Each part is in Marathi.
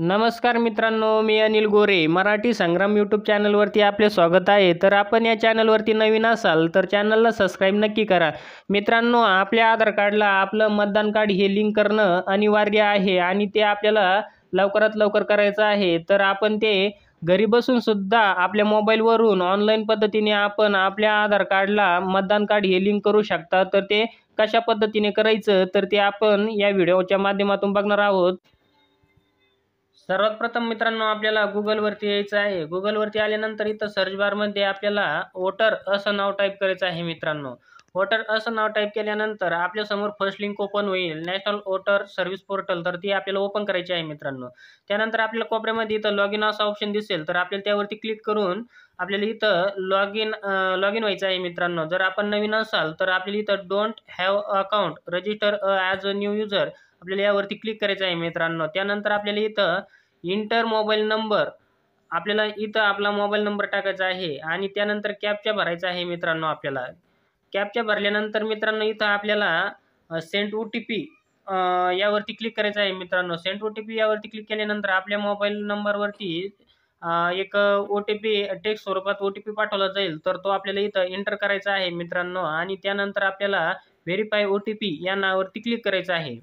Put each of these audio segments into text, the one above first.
नमस्कार मित्रांनो मी अनिल गोरे मराठी संग्राम यूट्यूब चॅनलवरती आपले स्वागत आहे तर आपण या चॅनलवरती नवीन असाल तर चॅनलला सबस्क्राईब नक्की करा मित्रांनो आपल्या आधार कार्डला आपलं मतदान कार्ड हे लिंक करणं अनिवार्य आहे आणि ते आपल्याला लवकरात लवकर करायचं आहे तर आपण ते घरी बसून सुद्धा आपल्या मोबाईलवरून ऑनलाईन पद्धतीने आपण आपल्या आधार कार्डला मतदान कार्ड हे लिंक करू शकता तर ते कशा पद्धतीने करायचं तर ते आपण या व्हिडिओच्या माध्यमातून बघणार आहोत सर्वात प्रथम मित्रांनो आपल्याला गुगलवरती यायचं आहे गुगलवरती आल्यानंतर इथं सर्च बारमध्ये आपल्याला वोटर असं नाव टाईप करायचं आहे मित्रांनो वोटर असं नाव टाईप केल्यानंतर आपल्यासमोर फर्स्ट लिंक ओपन होईल नॅशनल वोटर सर्व्हिस पोर्टल तर ती आपल्याला ओपन करायची आहे मित्रांनो त्यानंतर आपल्याला कोपऱ्यामध्ये इथं लॉग इन असं ऑप्शन दिसेल तर आपल्याला त्यावरती क्लिक करून आपल्याला इथं लॉग इन लॉग इन व्हायचं आहे मित्रांनो जर आपण नवीन असाल तर आपल्याला इथं don't have account register as a new user आपल्याला यावरती क्लिक करायचं आहे मित्रांनो त्यानंतर आपल्याला इथं इंटर मोबाईल नंबर आपल्याला इथं आपला मोबाईल नंबर टाकायचा आहे आणि त्यानंतर कॅपच्या भरायचा आहे मित्रांनो आपल्याला कॅपच्या भरल्यानंतर मित्रांनो इथं आपल्याला सेंट ओ टी पी यावरती क्लिक करायचं आहे मित्रांनो सेंट ओ टी पी यावरती क्लिक केल्यानंतर आपल्या मोबाईल नंबरवरती एक ओ टी पी टेक्स्ट स्वरूपात ओ टी पी पाठवला जाईल तर तो आपल्याला इथं एंटर करायचा आहे मित्रांनो आणि त्यानंतर आपल्याला व्हेरीफाय ओ टी पी या नावावरती क्लिक करायचं आहे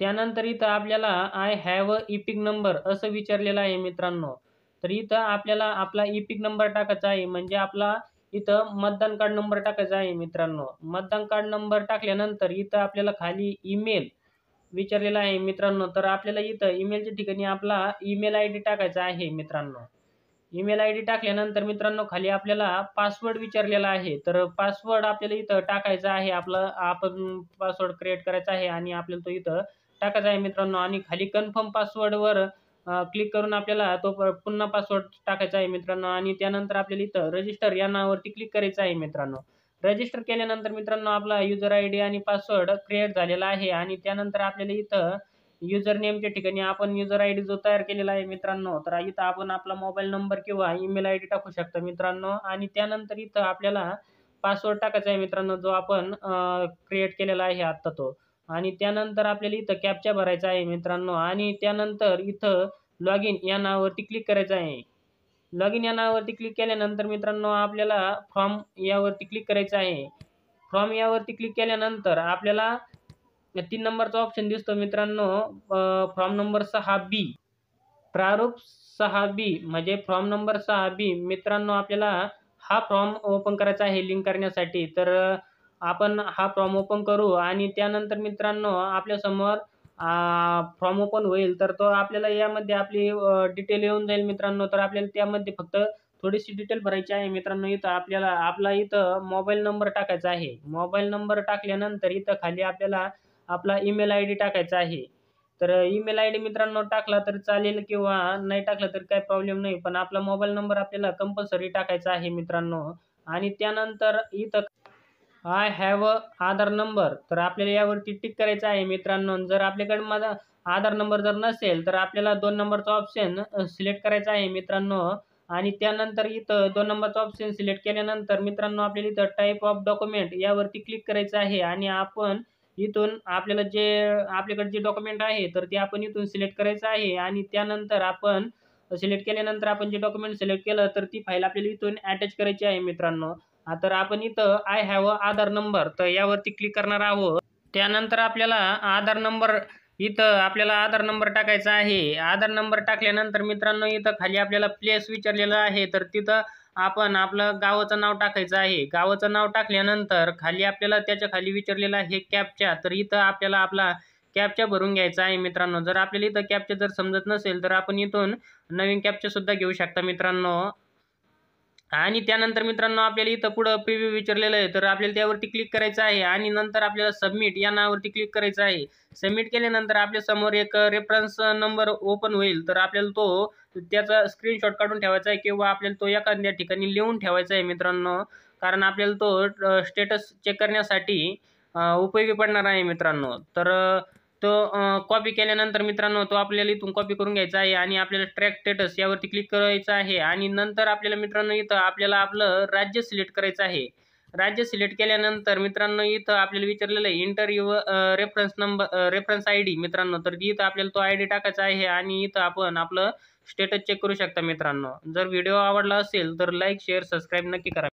त्यानंतर इथं आपल्याला I have a EPIC number असं विचारलेलं आहे मित्रांनो तर इथं आपल्याला आपला इपिक नंबर टाकायचा आहे म्हणजे आपला इथं मतदान कार्ड नंबर टाकायचा आहे मित्रांनो मतदान कार्ड नंबर टाकल्यानंतर इथं आपल्याला खाली ईमेल विचारलेला आहे मित्रांनो तर आपल्याला इथं ईमेलच्या ठिकाणी आपला ईमेल आय डी टाकायचा आहे मित्रांनो ईमेल आय डी टाकल्यानंतर मित्रांनो खाली आपल्याला पासवर्ड विचारलेला आहे तर पासवर्ड आपल्याला इथं टाकायचा आहे आपला आपण पासवर्ड क्रिएट करायचा आहे आणि आपल्याला तो इथं टाकायचा आहे मित्रांनो आणि खाली कन्फर्म पासवर्डवर क्लिक करून आपल्याला तो पुन्हा पासवर्ड टाकायचा आहे मित्रांनो आणि त्यानंतर आपल्याला इथं रजिस्टर या नावावरती क्लिक करायचं आहे मित्रांनो रजिस्टर केल्यानंतर मित्रांनो आपला युजर आय डी आणि पासवर्ड क्रिएट झालेला आहे आणि त्यानंतर आपल्याला इथं युजर नेमच्या ठिकाणी आपण युजर आय डी जो तयार केलेला आहे मित्रांनो तर इथं आपण आपला मोबाईल नंबर किंवा ईमेल आय डी टाकू शकतो मित्रांनो आणि त्यानंतर इथं आपल्याला पासवर्ड टाकायचा आहे मित्रांनो जो आपण क्रिएट केलेला आहे आत्ता तो आणि त्यानंतर आपल्याला इथं कॅपचा भरायचा आहे मित्रांनो आणि त्यानंतर इथं लॉग इन या नावावरती क्लिक करायचं आहे लॉग इन या नावावरती क्लिक केल्यानंतर मित्रांनो आपल्याला फॉर्म यावरती क्लिक करायचं आहे फॉर्म यावरती क्लिक केल्यानंतर आपल्याला तीन नंबरचा ऑप्शन दिसतो मित्रांनो फॉर्म नंबर सहा बी प्रारूप सहा बी म्हणजे फॉर्म नंबर सहा बी मित्रांनो आपल्याला हा फॉर्म ओपन करायचा आहे लिंक करण्यासाठी तर आपण हा फॉर्म ओपन करू आणि त्यानंतर मित्रांनो आपल्यासमोर फॉर्म ओपन होईल तर तो आपल्याला यामध्ये आपली डिटेल येऊन जाईल मित्रांनो तर आपल्याला त्यामध्ये फक्त थोडीशी डिटेल भरायची आहे मित्रांनो इथं आपल्याला आपला इथं मोबाईल नंबर टाकायचा आहे मोबाईल नंबर टाकल्यानंतर इथं खाली आपल्याला आपला ईमेल आय डी टाकायचा आहे तर ईमेल आय डी मित्रांनो टाकला तर चालेल किंवा नाही टाकला तर काही प्रॉब्लेम नाही पण आपला मोबाईल नंबर आपल्याला कंपल्सरी टाकायचा आहे मित्रांनो आणि त्यानंतर इथं I have a Aadhaar number तर आपल्याला यावरती टिक करायचं आहे मित्रांनो जर आपल्याकडे माझा आधार नंबर जर नसेल तर आपल्याला दोन नंबरचा ऑप्शन सिलेक्ट करायचा आहे मित्रांनो आणि त्यानंतर इथं दोन नंबरचा ऑप्शन सिलेक्ट केल्यानंतर मित्रांनो आपल्याला इथं टाईप ऑफ डॉक्युमेंट यावरती क्लिक करायचं आहे आणि आपण इथून आपल्याला जे आपल्याकडे जे डॉक्युमेंट आहे तर ते आपण इथून सिलेक्ट करायचं आहे आणि त्यानंतर आपण सिलेक्ट केल्यानंतर आपण जे डॉक्युमेंट सिलेक्ट केलं तर ती फाईल आपल्याला इथून अटॅच करायची आहे मित्रांनो हा तर आपण इथं I have a Aadhaar number तर यावरती क्लिक करणार आहोत त्यानंतर आपल्याला आधार नंबर इथं आपल्याला आधार नंबर टाकायचा आहे आधार नंबर टाकल्यानंतर मित्रांनो इथं खाली आपल्याला प्लेस विचारलेलं आहे तर तिथं आपण आपलं गावाचं नाव टाकायचं आहे गावाचं नाव टाकल्यानंतर खाली आपल्याला त्याच्या खाली विचारलेलं आहे कॅपच्या तर इथं आपल्याला आपला कॅपच्या भरून घ्यायचा आहे मित्रांनो जर आपल्याला इथं कॅपच्या जर समजत नसेल तर आपण इथून नवीन कॅपच्या सुद्धा घेऊ शकता मित्रांनो आणि त्यानंतर मित्रांनो आपल्याला इथं पुढं प्रिव्ह्यू विचारलेलं आहे तर आपल्याला त्यावरती क्लिक करायचं आहे आणि नंतर आपल्याला सबमिट या नावावरती क्लिक करायचं आहे सबमिट केल्यानंतर आपल्या समोर एक रेफरन्स नंबर ओपन होईल तर आपल्याला तो त्याचा स्क्रीनशॉट काढून ठेवायचा आहे किंवा आपल्याला तो एखाद्या ठिकाणी लिहून ठेवायचा आहे मित्रांनो कारण आपल्याला तो स्टेटस चेक करण्यासाठी उपयोगी पडणार आहे मित्रांनो तर तो कॉपी केल्यानंतर मित्रांनो तो आपल्याला इथून कॉपी करून घ्यायचा आहे आणि आपल्याला ट्रॅक स्टेटस यावरती क्लिक करायचं आहे आणि नंतर आपल्याला मित्रांनो इथं आपल्याला आपलं राज्य सिलेक्ट करायचं आहे राज्य सिलेक्ट केल्यानंतर मित्रांनो इथं आपल्याला विचारलेलं आहे interview reference number reference I मित्रांनो तर इथं आपल्याला तो आय डी टाकायचा आहे आणि इथं आपण आपलं स्टेटस चेक करू शकता मित्रांनो जर व्हिडिओ आवडला असेल तर लाईक शेअर सबस्क्राईब नक्की करा